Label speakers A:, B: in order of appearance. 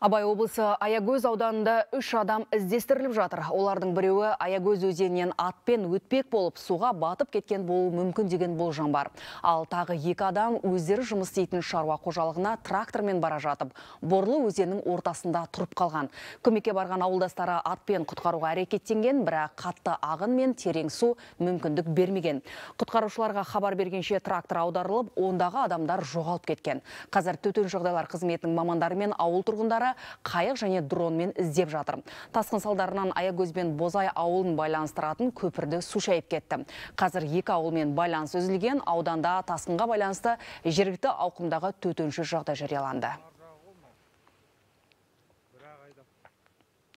A: Абай облысы Аягөз ауданында үш адам іздестіріліп жатыр. Олардың біреуі Аягөз өзенінен атпен өтпек болып, суға батып кеткен болу мүмкін деген болжам бар. Ал тағы екі адам өздері жұмыс істейтін шаруа қожалығына трактормен бара жатып, Борлы өзеннің ортасында тұрып қалған. Көмекке барған ауылдастары атпен құтқаруға әрекеттенген, бірақ қатты ағын мен терең су мүмкіндік бермеген. Құтқарушыларға хабар бергенше трактор аударылып, ондағы адамдар жоғалып кеткен. Қазір төтенше жағдайлар қызметінің мамандары мен ауыл тұрғындары қайық және дронмен іздеп жатыр тасқын салдарынан аягөз бен бозай ауылын байланыстыратын көпірді су шайып кетті қазір екі ауылмен байланыс үзілген ауданда тасқынға байланысты жергілікті ауқымдағы төтенше жағдай жарияланды